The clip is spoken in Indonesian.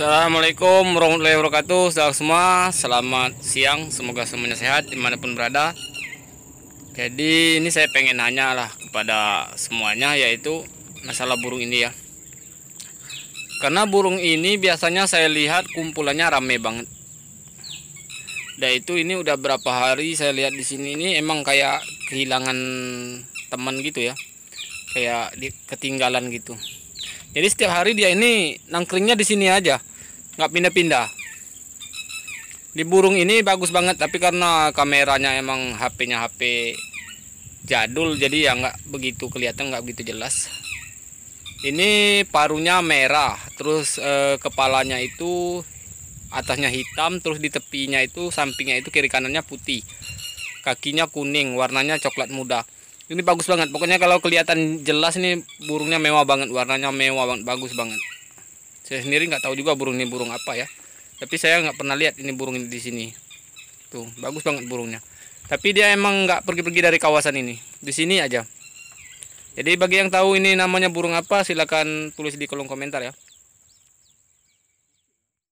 Assalamualaikum warahmatullahi wabarakatuh Selamat semua Selamat siang Semoga semuanya sehat Dimanapun berada Jadi ini saya pengen nanya lah Kepada semuanya Yaitu Masalah burung ini ya Karena burung ini Biasanya saya lihat Kumpulannya rame banget Dan itu ini udah berapa hari Saya lihat di sini Ini emang kayak Kehilangan teman gitu ya Kayak di, ketinggalan gitu jadi setiap hari dia ini nangkringnya di sini aja nggak pindah-pindah di burung ini bagus banget tapi karena kameranya emang HP-nya HP jadul jadi ya nggak begitu kelihatan nggak begitu jelas ini parunya merah terus eh, kepalanya itu atasnya hitam terus di tepinya itu sampingnya itu kiri kanannya putih kakinya kuning warnanya coklat muda ini bagus banget pokoknya kalau kelihatan jelas ini burungnya mewah banget warnanya mewah banget bagus banget saya sendiri nggak tahu juga burung ini burung apa ya tapi saya nggak pernah lihat ini burung ini di sini tuh bagus banget burungnya tapi dia emang nggak pergi-pergi dari kawasan ini di sini aja jadi bagi yang tahu ini namanya burung apa silahkan tulis di kolom komentar ya